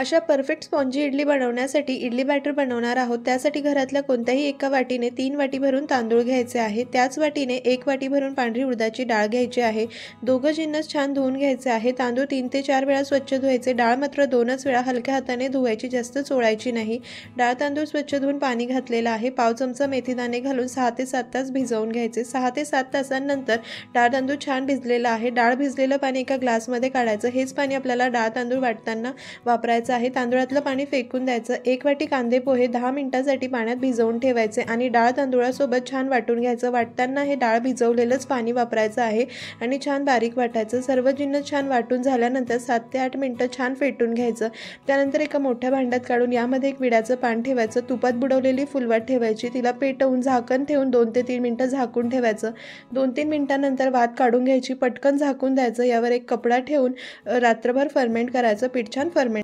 अशा perfect spongy idli बनवण्यासाठी idli batter बनवणार आहोत त्यासाठी घरातल्या कोणत्याही एका वाटीने तीन वाटी भरून तांदूळ घ्यायचे आहे त्याच वाटीने एक वाटी भरून पांढरी उडदाची डाळ घ्यायची आहे दोघं जिन्नस छान धुवून घ्यायचे आहे तांदूळ तीन ते चार वेळा स्वच्छ धुवायचे डाळ मात्र दोनच वेळा हलक्या हाताने धुवायची जास्त चोळायची नाही डाळ तांदूळ स्वच्छ धुवून पाणी घातलेलं आहे पाव चमचा मेथीदाणे घालून सहा ते सात तास भिजवून घ्यायचे सहा ते सात तासांनंतर डाळ तांदूळ छान भिजलेला आहे डाळ भिजलेलं पाणी एका ग्लासमध्ये काढायचं हेच पाणी आपल्याला डाळ तांदूळ वाटताना वापरायचं करायचं आहे तांदुळातलं पाणी फेकून द्यायचं एक वाटी कांदे पोहे दहा मिनिटांसाठी पाण्यात भिजवून ठेवायचे आणि डाळ तांदुळासोबत छान वाटून घ्यायचं वाटताना हे डाळ भिजवलेलंच पाणी वापरायचं आहे आणि छान बारीक वाटायचं सर्व जिन्न छान वाटून झाल्यानंतर सात ते आठ मिनटं छान फेटून घ्यायचं त्यानंतर एका मोठ्या भांड्यात काढून यामध्ये एक विड्याचं पान ठेवायचं तुपात बुडवलेली फुलवाट ठेवायची तिला पेटवून झाकण ठेवून दोन ते तीन मिनटं झाकून ठेवायचं दोन तीन मिनिटानंतर वात काढून घ्यायची पटकन झाकून द्यायचं यावर एक कपडा ठेवून रात्रभर फर्मेंट करायचं पीठ छान फर्मेंट